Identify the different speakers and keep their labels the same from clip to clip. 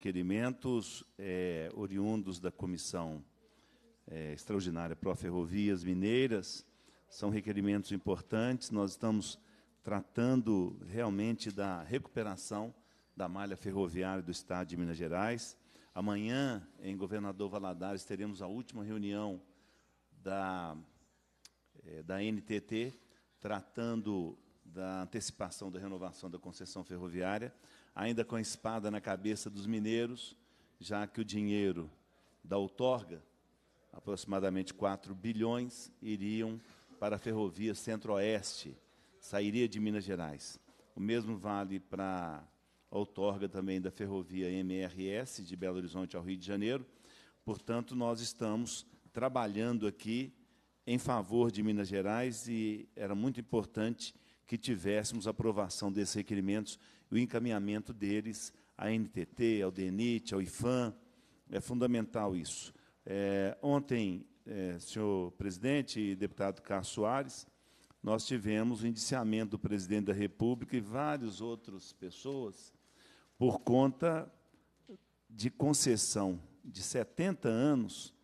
Speaker 1: requerimentos é, oriundos da Comissão é, Extraordinária Pró-Ferrovias Mineiras. São requerimentos importantes. Nós estamos tratando realmente da recuperação da malha ferroviária do Estado de Minas Gerais. Amanhã, em Governador Valadares, teremos a última reunião da, é, da NTT, tratando da antecipação da renovação da concessão ferroviária, ainda com a espada na cabeça dos mineiros, já que o dinheiro da outorga, aproximadamente 4 bilhões, iriam para a ferrovia Centro-Oeste, sairia de Minas Gerais. O mesmo vale para a outorga também da ferrovia MRS, de Belo Horizonte ao Rio de Janeiro. Portanto, nós estamos trabalhando aqui em favor de Minas Gerais e era muito importante que tivéssemos a aprovação desses requerimentos e o encaminhamento deles à NTT, ao DENIT, ao IFAM. É fundamental isso. É, ontem, é, senhor presidente e deputado Carlos Soares, nós tivemos o indiciamento do presidente da República e várias outras pessoas por conta de concessão de 70 anos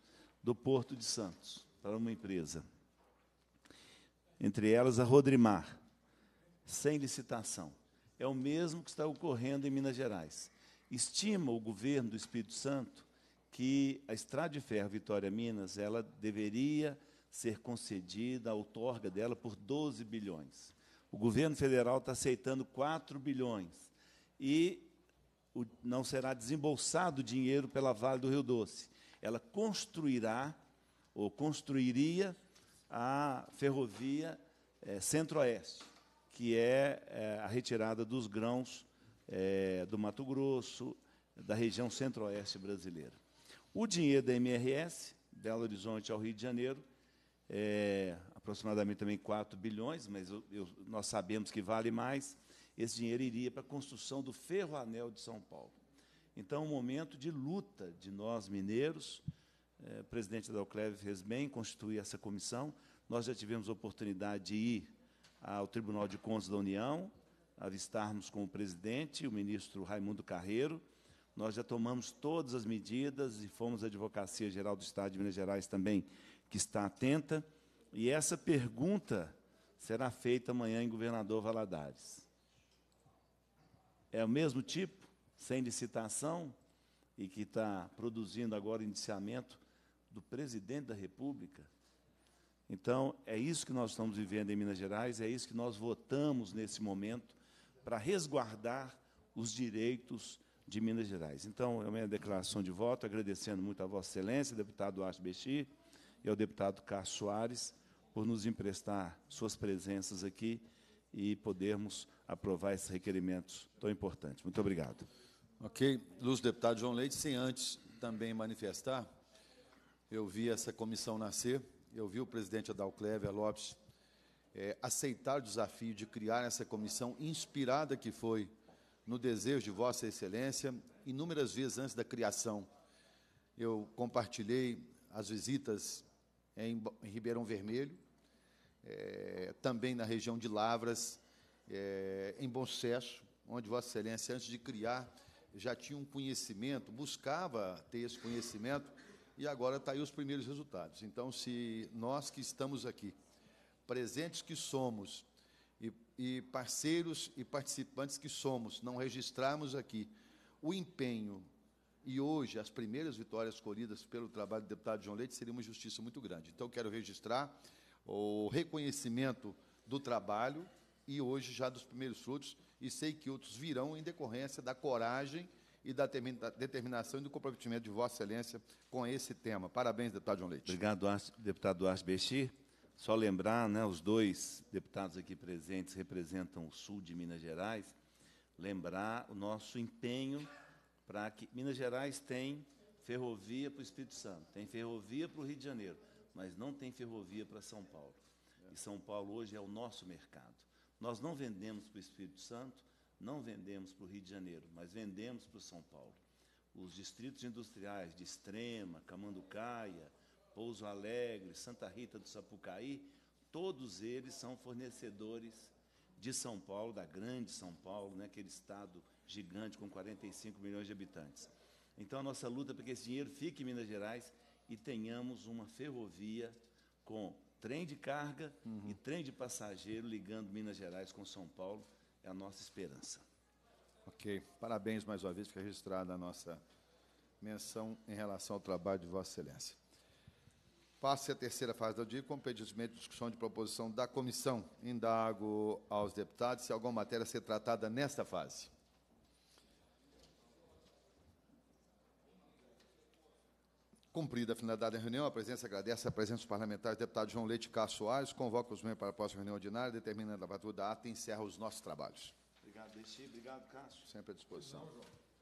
Speaker 1: do Porto de Santos para uma empresa. Entre elas, a Rodrimar sem licitação. É o mesmo que está ocorrendo em Minas Gerais. Estima o governo do Espírito Santo que a estrada de ferro Vitória Minas, ela deveria ser concedida, a outorga dela, por 12 bilhões. O governo federal está aceitando 4 bilhões. E o, não será desembolsado dinheiro pela Vale do Rio Doce. Ela construirá, ou construiria, a ferrovia é, Centro-Oeste que é, é a retirada dos grãos é, do Mato Grosso, da região centro-oeste brasileira. O dinheiro da MRS, Belo Horizonte ao Rio de Janeiro, é aproximadamente também 4 bilhões, mas eu, eu, nós sabemos que vale mais, esse dinheiro iria para a construção do ferro anel de São Paulo. Então, um momento de luta de nós mineiros. É, o presidente da Ocleve fez bem constituir essa comissão. Nós já tivemos oportunidade de ir ao Tribunal de Contas da União, avistarmos com o presidente, o ministro Raimundo Carreiro. Nós já tomamos todas as medidas e fomos à Advocacia Geral do Estado de Minas Gerais também, que está atenta. E essa pergunta será feita amanhã em Governador Valadares. É o mesmo tipo, sem licitação, e que está produzindo agora indiciamento do presidente da República então, é isso que nós estamos vivendo em Minas Gerais, é isso que nós votamos nesse momento para resguardar os direitos de Minas Gerais. Então, é a minha declaração de voto, agradecendo muito a Vossa Excelência, deputado Arte Bechir, e ao deputado Carlos Soares, por nos emprestar suas presenças aqui e podermos aprovar esses requerimentos tão importantes. Muito obrigado.
Speaker 2: Ok. Luz, deputado João Leite, sem antes também manifestar, eu vi essa comissão nascer eu vi o presidente Adalclever Lopes é, aceitar o desafio de criar essa comissão inspirada que foi no desejo de Vossa Excelência, inúmeras vezes antes da criação. Eu compartilhei as visitas em, em Ribeirão Vermelho, é, também na região de Lavras, é, em Bom Sucesso, onde Vossa Excelência, antes de criar, já tinha um conhecimento, buscava ter esse conhecimento e agora está aí os primeiros resultados. Então, se nós que estamos aqui, presentes que somos, e, e parceiros e participantes que somos, não registrarmos aqui o empenho e hoje as primeiras vitórias colhidas pelo trabalho do deputado João Leite seria uma justiça muito grande. Então, quero registrar o reconhecimento do trabalho e hoje já dos primeiros frutos, e sei que outros virão em decorrência da coragem e da determinação e do comprometimento de Vossa Excelência com esse tema. Parabéns, deputado João Leite. Obrigado, deputado
Speaker 1: Duarte Bexi. Só lembrar, né, os dois deputados aqui presentes representam o sul de Minas Gerais, lembrar o nosso empenho para que Minas Gerais tem ferrovia para o Espírito Santo, tem ferrovia para o Rio de Janeiro, mas não tem ferrovia para São Paulo. E São Paulo hoje é o nosso mercado. Nós não vendemos para o Espírito Santo, não vendemos para o Rio de Janeiro, mas vendemos para o São Paulo. Os distritos industriais de Extrema, Camanducaia, Pouso Alegre, Santa Rita do Sapucaí, todos eles são fornecedores de São Paulo, da grande São Paulo, né, aquele estado gigante com 45 milhões de habitantes. Então, a nossa luta é para que esse dinheiro fique em Minas Gerais e tenhamos uma ferrovia com trem de carga uhum. e trem de passageiro ligando Minas Gerais com São Paulo,
Speaker 2: é a nossa esperança. Ok, parabéns mais uma vez, fica registrada a nossa menção em relação ao trabalho de Vossa Excelência. Passe à terceira fase do dia, com pedimento de discussão de proposição da comissão. Indago aos deputados se alguma matéria a ser tratada nesta fase. Cumprida a finalidade da reunião, a presença agradece a presença dos parlamentares, deputado João Leite Castro Soares, convoca os membros para a próxima reunião ordinária, determina a lavatura da ata e encerra os nossos trabalhos. Obrigado, Desi. Obrigado, Cássio. Sempre à disposição.